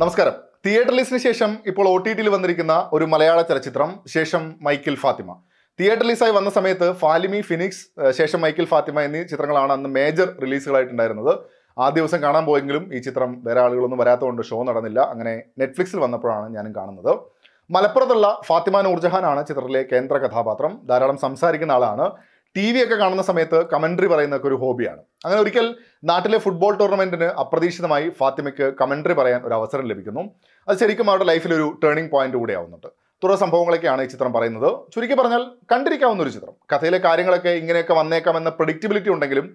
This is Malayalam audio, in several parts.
നമസ്കാരം തിയേറ്റർ ലിസ്റ്റിന് ശേഷം ഇപ്പോൾ ഒ ടി ടിയിൽ വന്നിരിക്കുന്ന ഒരു മലയാള ചലച്ചിത്രം ശേഷം മൈക്കിൾ ഫാത്തിമ തിയേറ്റർ ലിസ്റ്റായി വന്ന സമയത്ത് ഫാലിമി ഫിനിക്സ് ശേഷം മൈക്കിൾ ഫാത്തിമ എന്നീ ചിത്രങ്ങളാണ് അന്ന് മേജർ റിലീസുകളായിട്ടുണ്ടായിരുന്നത് ആ ദിവസം കാണാൻ പോയെങ്കിലും ഈ ചിത്രം വേറെ ആളുകളൊന്നും വരാത്തതുകൊണ്ട് ഷോ നടന്നില്ല അങ്ങനെ നെറ്റ്ഫ്ലിക്സിൽ വന്നപ്പോഴാണ് ഞാനും കാണുന്നത് മലപ്പുറത്തുള്ള ഫാത്തിമ നൂർജഹാനാണ് ചിത്രത്തിലെ കേന്ദ്ര കഥാപാത്രം ധാരാളം സംസാരിക്കുന്ന ആളാണ് ടി വി ഒക്കെ കാണുന്ന സമയത്ത് കമൻട്രി പറയുന്നതൊക്കെ ഒരു ഹോബിയാണ് അങ്ങനെ ഒരിക്കൽ നാട്ടിലെ ഫുട്ബോൾ ടൂർണമെന്റിന് അപ്രതീക്ഷിതമായി ഫാത്തിമയ്ക്ക് കമൻട്രി പറയാൻ ഒരു അവസരം ലഭിക്കുന്നു അത് ശരിക്കും അവരുടെ ലൈഫിൽ ഒരു ടേണിംഗ് പോയിന്റ് കൂടെ ആവുന്നുണ്ട് തുടർ സംഭവങ്ങളൊക്കെയാണ് ഈ ചിത്രം പറയുന്നത് ചുരുക്കി പറഞ്ഞാൽ കണ്ടിരിക്കാവുന്ന ഒരു ചിത്രം കഥയിലെ കാര്യങ്ങളൊക്കെ ഇങ്ങനെയൊക്കെ വന്നേക്കാമെന്ന പ്രഡിക്റ്റബിലിറ്റി ഉണ്ടെങ്കിലും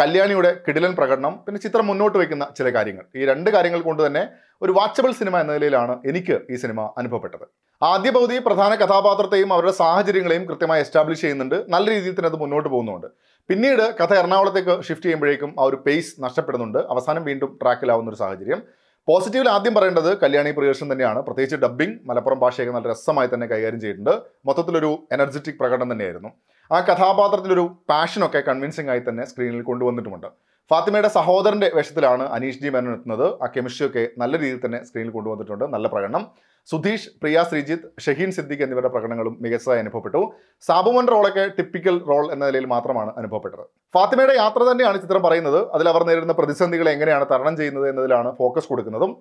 കല്യാണിയുടെ കിടിലൻ പ്രകടനം പിന്നെ ചിത്രം മുന്നോട്ട് വയ്ക്കുന്ന ചില കാര്യങ്ങൾ ഈ രണ്ട് കാര്യങ്ങൾ കൊണ്ട് തന്നെ ഒരു വാച്ചബിൾ സിനിമ എന്ന നിലയിലാണ് എനിക്ക് ഈ സിനിമ അനുഭവപ്പെട്ടത് ആദ്യ പകുതി പ്രധാന കഥാപാത്രത്തെയും അവരുടെ സാഹചര്യങ്ങളെയും കൃത്യമായി എസ്റ്റാബ്ലിഷ് ചെയ്യുന്നുണ്ട് നല്ല രീതിയിൽ തന്നെ അത് മുന്നോട്ട് പോകുന്നുണ്ട് പിന്നീട് കഥ എറണാകുളത്തേക്ക് ഷിഫ്റ്റ് ചെയ്യുമ്പോഴേക്കും ആ ഒരു പേസ് നഷ്ടപ്പെടുന്നുണ്ട് അവസാനം വീണ്ടും ട്രാക്കിലാവുന്ന ഒരു സാഹചര്യം പോസിറ്റീവിൽ ആദ്യം പറയേണ്ടത് കല്യാണി പ്രിയദർശൻ തന്നെയാണ് പ്രത്യേകിച്ച് ഡബ്ബിംഗ് മലപ്പുറം ഭാഷയൊക്കെ നല്ല രസമായി തന്നെ കൈകാര്യം ചെയ്തിട്ടുണ്ട് മൊത്തത്തിലൊരു എനർജറ്റിക് പ്രകടനം തന്നെയായിരുന്നു ആ കഥാപാത്രത്തിലൊരു പാഷനൊക്കെ കൺവിൻസിംഗ് ആയി തന്നെ സ്ക്രീനിൽ കൊണ്ടുവന്നിട്ടുമുണ്ട് ഫാത്തിമയുടെ സഹോദരൻ്റെ വേഷത്തിലാണ് അനീഷ് ജി മേനോൻ എത്തുന്നത് ആ കെമിസ്ട്രിയൊക്കെ നല്ല രീതിയിൽ തന്നെ സ്ക്രീനിൽ കൊണ്ടുവന്നിട്ടുണ്ട് നല്ല പ്രകടനം സുധീഷ് പ്രിയ ശ്രീജിത്ത് ഷഹീൻ സിദ്ദിഖ് എന്നിവരുടെ പ്രകടനങ്ങളും മികച്ചതായി അനുഭവപ്പെട്ടു സാബുമോൻ റോളൊക്കെ ടിപ്പിക്കൽ റോൾ എന്ന നിലയിൽ മാത്രമാണ് അനുഭവപ്പെട്ടത് ഫാത്തിമയുടെ യാത്ര തന്നെയാണ് ചിത്രം പറയുന്നത് അതിൽ അവർ നേരിടുന്ന പ്രതിസന്ധികളെ എങ്ങനെയാണ് തരണം ചെയ്യുന്നത് എന്നതിലാണ് ഫോക്കസ് കൊടുക്കുന്നതും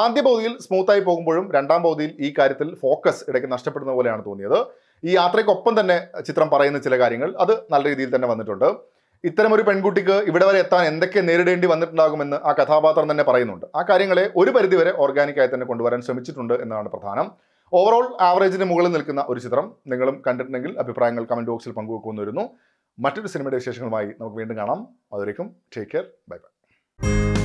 ആദ്യ പൗതിയിൽ സ്മൂത്തായി പോകുമ്പോഴും രണ്ടാം പൗതിയിൽ ഈ കാര്യത്തിൽ ഫോക്കസ് ഇടയ്ക്ക് നഷ്ടപ്പെടുന്ന പോലെയാണ് തോന്നിയത് ഈ യാത്രയ്ക്കൊപ്പം തന്നെ ചിത്രം പറയുന്ന ചില കാര്യങ്ങൾ അത് നല്ല രീതിയിൽ തന്നെ വന്നിട്ടുണ്ട് ഇത്തരമൊരു പെൺകുട്ടിക്ക് ഇവിടെ വരെ എത്താൻ എന്തൊക്കെ നേരിടേണ്ടി വന്നിട്ടുണ്ടാകുമെന്ന് ആ കഥാപാത്രം തന്നെ പറയുന്നുണ്ട് ആ കാര്യങ്ങളെ ഒരു പരിധിവരെ ഓർഗാനിക്കായി തന്നെ കൊണ്ടുവരാൻ ശ്രമിച്ചിട്ടുണ്ട് എന്നതാണ് പ്രധാനം ഓവറോൾ ആവറേജിന് മുകളിൽ നിൽക്കുന്ന ഒരു ചിത്രം നിങ്ങളും കണ്ടിട്ടുണ്ടെങ്കിൽ അഭിപ്രായങ്ങൾ കമൻറ്റ് ബോക്സിൽ പങ്കുവെക്കുമെന്ന് വരുന്നു മറ്റൊരു സിനിമയുടെ വിശേഷങ്ങളുമായി നമുക്ക് വീണ്ടും കാണാം അതുവരേക്കും ടേക്ക് കെയർ ബൈ ബൈ